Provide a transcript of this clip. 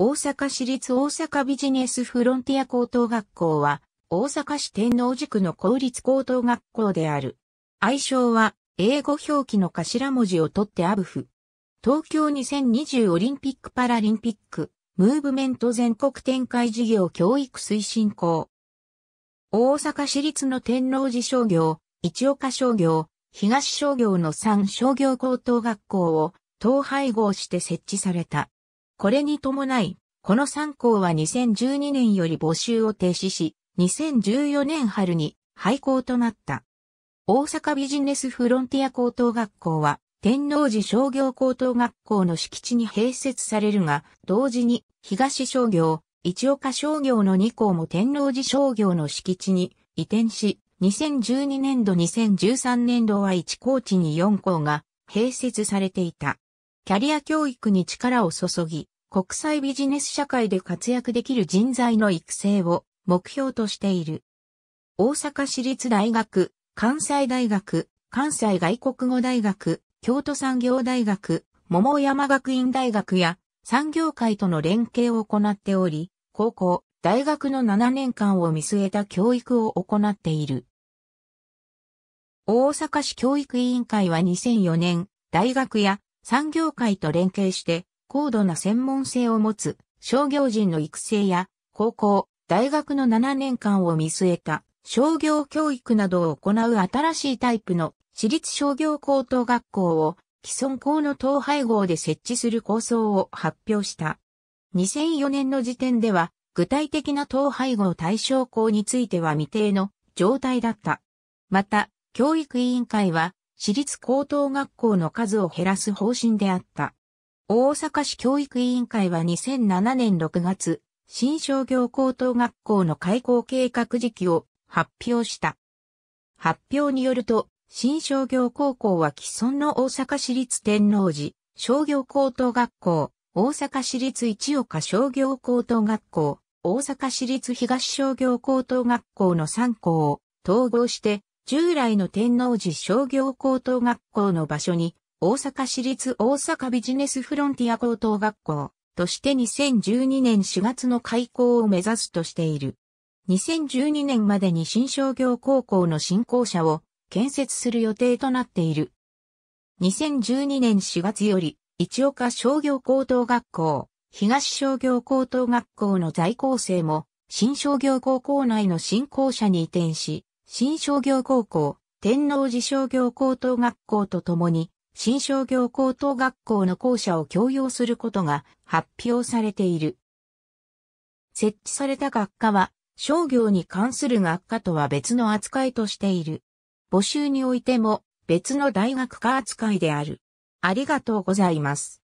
大阪市立大阪ビジネスフロンティア高等学校は、大阪市天王寺区の公立高等学校である。愛称は、英語表記の頭文字を取ってアブフ。東京2020オリンピック・パラリンピック、ムーブメント全国展開事業教育推進校。大阪市立の天王寺商業、市岡商業、東商業の3商業高等学校を統廃合して設置された。これに伴い、この3校は2012年より募集を停止し、2014年春に廃校となった。大阪ビジネスフロンティア高等学校は、天王寺商業高等学校の敷地に併設されるが、同時に東商業、市岡商業の2校も天王寺商業の敷地に移転し、2012年度2013年度は1校地に4校が併設されていた。キャリア教育に力を注ぎ、国際ビジネス社会で活躍できる人材の育成を目標としている。大阪市立大学、関西大学、関西外国語大学、京都産業大学、桃山学院大学や産業界との連携を行っており、高校、大学の7年間を見据えた教育を行っている。大阪市教育委員会は2004年、大学や産業界と連携して、高度な専門性を持つ商業人の育成や高校、大学の7年間を見据えた商業教育などを行う新しいタイプの私立商業高等学校を既存校の統廃合で設置する構想を発表した。2004年の時点では具体的な統廃合対象校については未定の状態だった。また、教育委員会は私立高等学校の数を減らす方針であった。大阪市教育委員会は2007年6月、新商業高等学校の開校計画時期を発表した。発表によると、新商業高校は既存の大阪市立天王寺、商業高等学校、大阪市立一岡商業高等学校、大阪市立東商業高等学校の3校を統合して、従来の天王寺商業高等学校の場所に大阪市立大阪ビジネスフロンティア高等学校として2012年4月の開校を目指すとしている。2012年までに新商業高校の新校舎を建設する予定となっている。2012年4月より、市岡商業高等学校、東商業高等学校の在校生も、新商業高校内の新校舎に移転し、新商業高校、天王寺商業高等学校とともに、新商業高等学校の校舎を強要することが発表されている。設置された学科は商業に関する学科とは別の扱いとしている。募集においても別の大学科扱いである。ありがとうございます。